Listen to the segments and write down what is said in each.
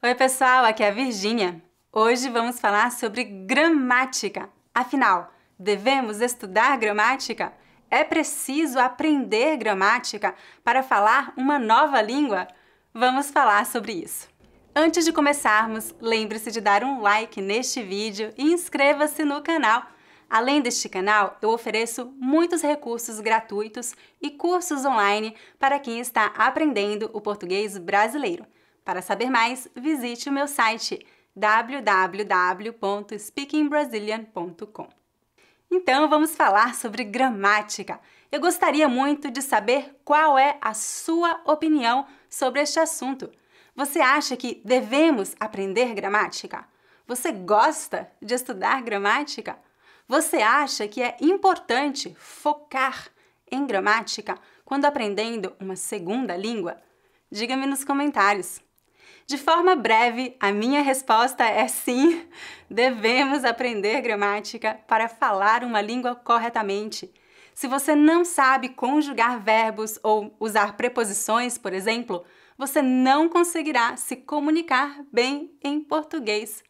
Oi, pessoal, aqui é a Virgínia. Hoje vamos falar sobre gramática. Afinal, devemos estudar gramática? É preciso aprender gramática para falar uma nova língua? Vamos falar sobre isso. Antes de começarmos, lembre-se de dar um like neste vídeo e inscreva-se no canal. Além deste canal, eu ofereço muitos recursos gratuitos e cursos online para quem está aprendendo o português brasileiro. Para saber mais, visite o meu site www.speakingbrazilian.com. Então vamos falar sobre gramática. Eu gostaria muito de saber qual é a sua opinião sobre este assunto. Você acha que devemos aprender gramática? Você gosta de estudar gramática? Você acha que é importante focar em gramática quando aprendendo uma segunda língua? Diga-me nos comentários. De forma breve, a minha resposta é sim, devemos aprender gramática para falar uma língua corretamente. Se você não sabe conjugar verbos ou usar preposições, por exemplo, você não conseguirá se comunicar bem em português.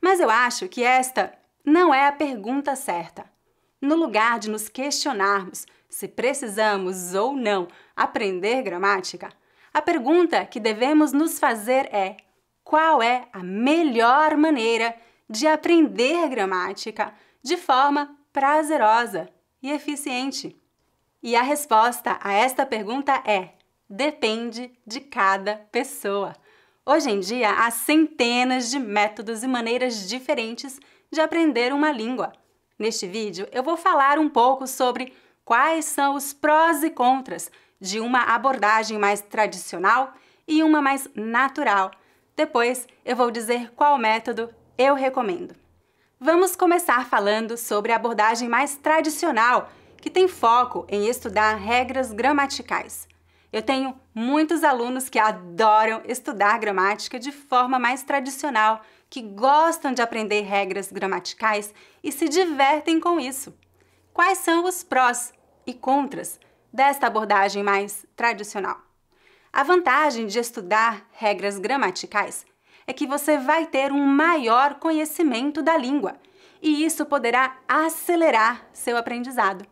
Mas eu acho que esta não é a pergunta certa. No lugar de nos questionarmos se precisamos ou não aprender gramática, a pergunta que devemos nos fazer é: qual é a melhor maneira de aprender gramática de forma prazerosa e eficiente? E a resposta a esta pergunta é: depende de cada pessoa. Hoje em dia, há centenas de métodos e maneiras diferentes de aprender uma língua. Neste vídeo, eu vou falar um pouco sobre quais são os prós e contras de uma abordagem mais tradicional e uma mais natural. Depois eu vou dizer qual método eu recomendo. Vamos começar falando sobre a abordagem mais tradicional, que tem foco em estudar regras gramaticais. Eu tenho muitos alunos que adoram estudar gramática de forma mais tradicional, que gostam de aprender regras gramaticais e se divertem com isso. Quais são os prós e contras desta abordagem mais tradicional. A vantagem de estudar regras gramaticais é que você vai ter um maior conhecimento da língua e isso poderá acelerar seu aprendizado.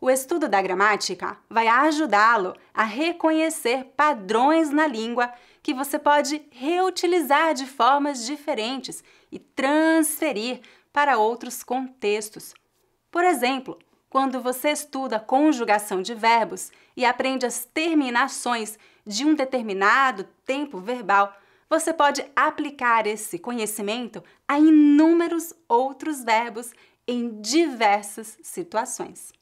O estudo da gramática vai ajudá-lo a reconhecer padrões na língua que você pode reutilizar de formas diferentes e transferir para outros contextos. Por exemplo, quando você estuda a conjugação de verbos e aprende as terminações de um determinado tempo verbal, você pode aplicar esse conhecimento a inúmeros outros verbos em diversas situações.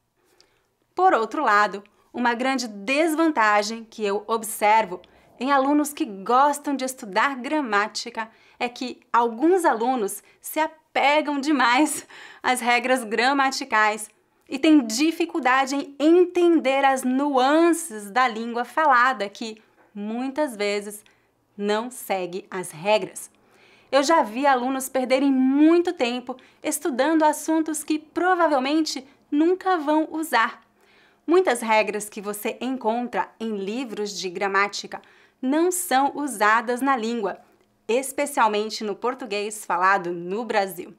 Por outro lado, uma grande desvantagem que eu observo em alunos que gostam de estudar gramática é que alguns alunos se apegam demais às regras gramaticais e tem dificuldade em entender as nuances da língua falada, que muitas vezes não segue as regras. Eu já vi alunos perderem muito tempo estudando assuntos que provavelmente nunca vão usar. Muitas regras que você encontra em livros de gramática não são usadas na língua, especialmente no português falado no Brasil.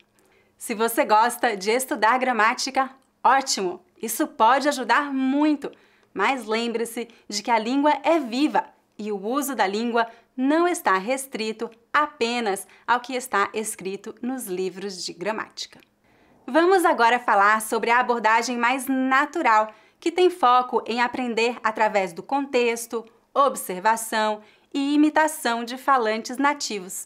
Se você gosta de estudar gramática, Ótimo! Isso pode ajudar muito, mas lembre-se de que a língua é viva e o uso da língua não está restrito apenas ao que está escrito nos livros de gramática. Vamos agora falar sobre a abordagem mais natural, que tem foco em aprender através do contexto, observação e imitação de falantes nativos.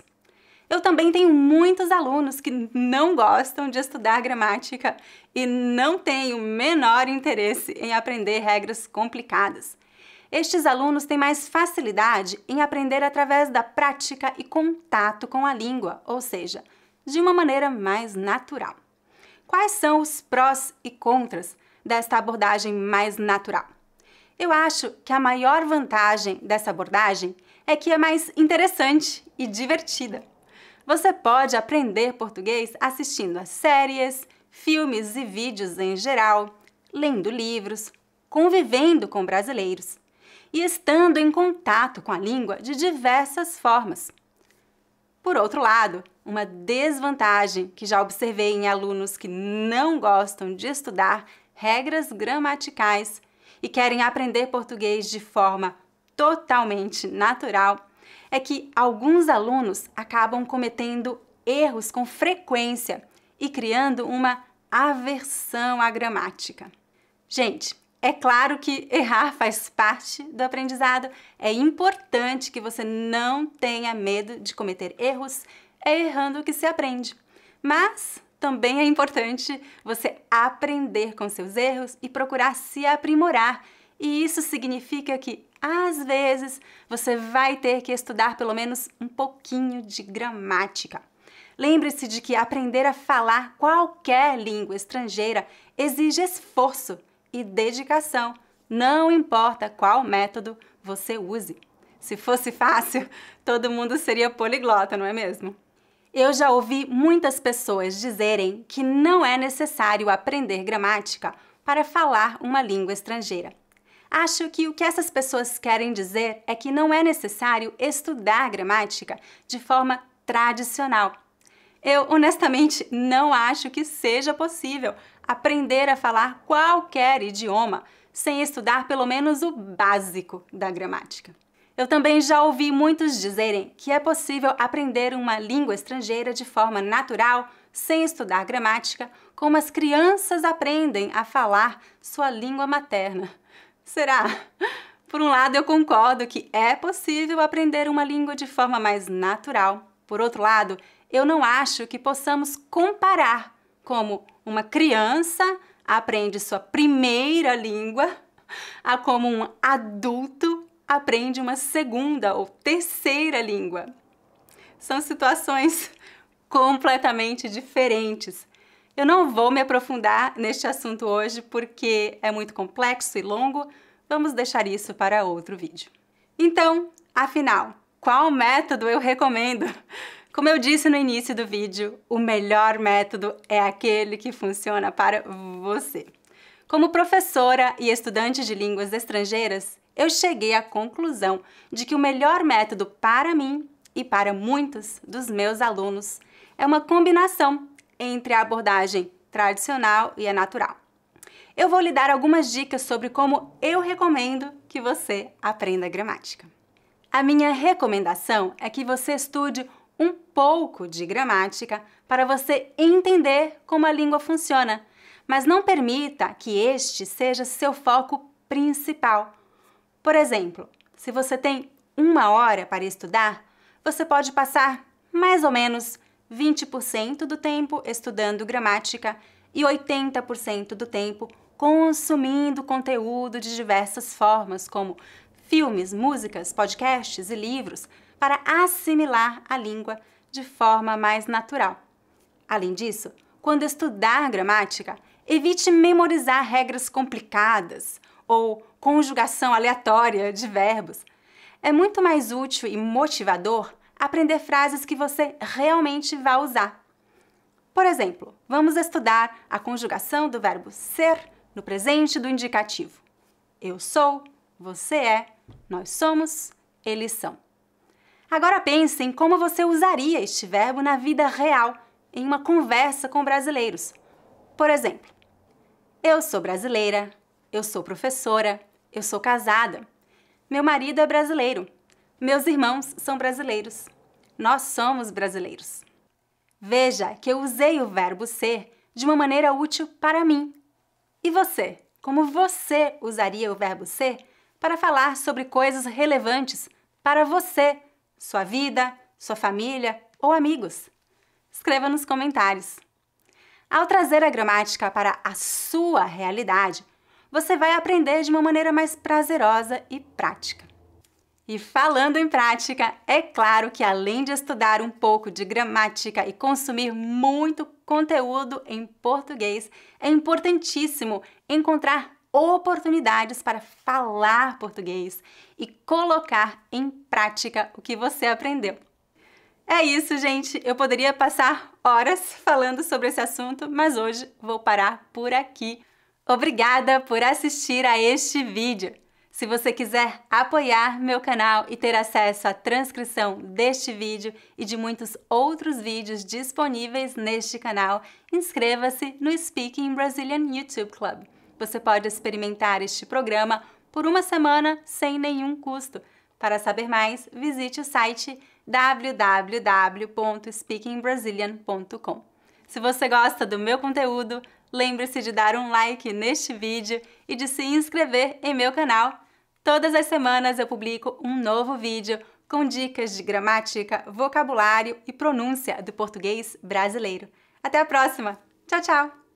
Eu também tenho muitos alunos que não gostam de estudar gramática e não têm o menor interesse em aprender regras complicadas. Estes alunos têm mais facilidade em aprender através da prática e contato com a língua, ou seja, de uma maneira mais natural. Quais são os prós e contras desta abordagem mais natural? Eu acho que a maior vantagem dessa abordagem é que é mais interessante e divertida. Você pode aprender português assistindo a séries, filmes e vídeos em geral, lendo livros, convivendo com brasileiros e estando em contato com a língua de diversas formas. Por outro lado, uma desvantagem que já observei em alunos que não gostam de estudar regras gramaticais e querem aprender português de forma totalmente natural é que alguns alunos acabam cometendo erros com frequência e criando uma aversão à gramática. Gente, é claro que errar faz parte do aprendizado, é importante que você não tenha medo de cometer erros, é errando que se aprende. Mas também é importante você aprender com seus erros e procurar se aprimorar e isso significa que, às vezes, você vai ter que estudar pelo menos um pouquinho de gramática. Lembre-se de que aprender a falar qualquer língua estrangeira exige esforço e dedicação, não importa qual método você use. Se fosse fácil, todo mundo seria poliglota, não é mesmo? Eu já ouvi muitas pessoas dizerem que não é necessário aprender gramática para falar uma língua estrangeira. Acho que o que essas pessoas querem dizer é que não é necessário estudar gramática de forma tradicional. Eu, honestamente, não acho que seja possível aprender a falar qualquer idioma sem estudar pelo menos o básico da gramática. Eu também já ouvi muitos dizerem que é possível aprender uma língua estrangeira de forma natural sem estudar gramática, como as crianças aprendem a falar sua língua materna. Será? Por um lado, eu concordo que é possível aprender uma língua de forma mais natural. Por outro lado, eu não acho que possamos comparar como uma criança aprende sua primeira língua a como um adulto aprende uma segunda ou terceira língua. São situações completamente diferentes eu não vou me aprofundar neste assunto hoje porque é muito complexo e longo, vamos deixar isso para outro vídeo. Então, afinal, qual método eu recomendo? Como eu disse no início do vídeo, o melhor método é aquele que funciona para você. Como professora e estudante de línguas estrangeiras, eu cheguei à conclusão de que o melhor método para mim e para muitos dos meus alunos é uma combinação entre a abordagem tradicional e a natural. Eu vou lhe dar algumas dicas sobre como eu recomendo que você aprenda gramática. A minha recomendação é que você estude um pouco de gramática para você entender como a língua funciona, mas não permita que este seja seu foco principal. Por exemplo, se você tem uma hora para estudar, você pode passar mais ou menos 20% do tempo estudando gramática e 80% do tempo consumindo conteúdo de diversas formas, como filmes, músicas, podcasts e livros, para assimilar a língua de forma mais natural. Além disso, quando estudar gramática, evite memorizar regras complicadas ou conjugação aleatória de verbos. É muito mais útil e motivador aprender frases que você realmente vai usar. Por exemplo, vamos estudar a conjugação do verbo ser no presente do indicativo. Eu sou, você é, nós somos, eles são. Agora pense em como você usaria este verbo na vida real, em uma conversa com brasileiros. Por exemplo, eu sou brasileira, eu sou professora, eu sou casada, meu marido é brasileiro, meus irmãos são brasileiros nós somos brasileiros. Veja que eu usei o verbo ser de uma maneira útil para mim. E você? Como você usaria o verbo ser para falar sobre coisas relevantes para você, sua vida, sua família ou amigos? Escreva nos comentários. Ao trazer a gramática para a sua realidade, você vai aprender de uma maneira mais prazerosa e prática. E falando em prática, é claro que além de estudar um pouco de gramática e consumir muito conteúdo em português, é importantíssimo encontrar oportunidades para falar português e colocar em prática o que você aprendeu. É isso, gente. Eu poderia passar horas falando sobre esse assunto, mas hoje vou parar por aqui. Obrigada por assistir a este vídeo. Se você quiser apoiar meu canal e ter acesso à transcrição deste vídeo e de muitos outros vídeos disponíveis neste canal, inscreva-se no Speaking Brazilian YouTube Club. Você pode experimentar este programa por uma semana sem nenhum custo. Para saber mais, visite o site www.speakingbrazilian.com. Se você gosta do meu conteúdo, lembre-se de dar um like neste vídeo e de se inscrever em meu canal Todas as semanas eu publico um novo vídeo com dicas de gramática, vocabulário e pronúncia do português brasileiro. Até a próxima! Tchau, tchau!